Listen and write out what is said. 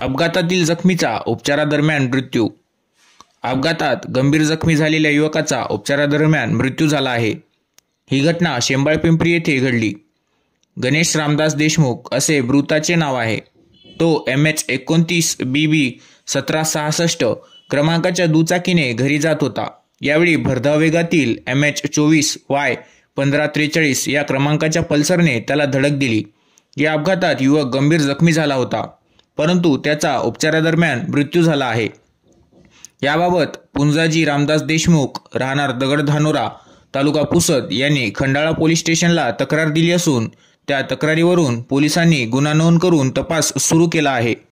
अपघातातील जखमीचा उपचारादरम्यान मृत्यू अपघातात गंभीर जखमी झालेल्या युवकाचा उपचारादरम्यान मृत्यू झाला आहे ही घटना शेंबाळपिंपरी येथे घडली गणेश रामदास देशमुख असे मृताचे नाव आहे तो एम एच एकोणतीस बी बी सतरा सहासष्ट क्रमांकाच्या दुचाकीने घरी जात होता यावेळी भरधाव वेगातील एम एच चोवीस वाय पंधरा त्रेचाळीस या क्रमांकाच्या पल्सरने त्याला धडक दिली या अपघातात युवक गंभीर जखमी झाला होता परंतु त्याचा उपचारादरम्यान मृत्यू झाला आहे याबाबत पुंजाजी रामदास देशमुख राहणार दगडधानोरा तालुका पुसद यांनी खंडाळा पोलीस स्टेशनला तक्रार दिली असून त्या तक्रारीवरून पोलिसांनी गुन्हा नोंद करून तपास सुरू केला आहे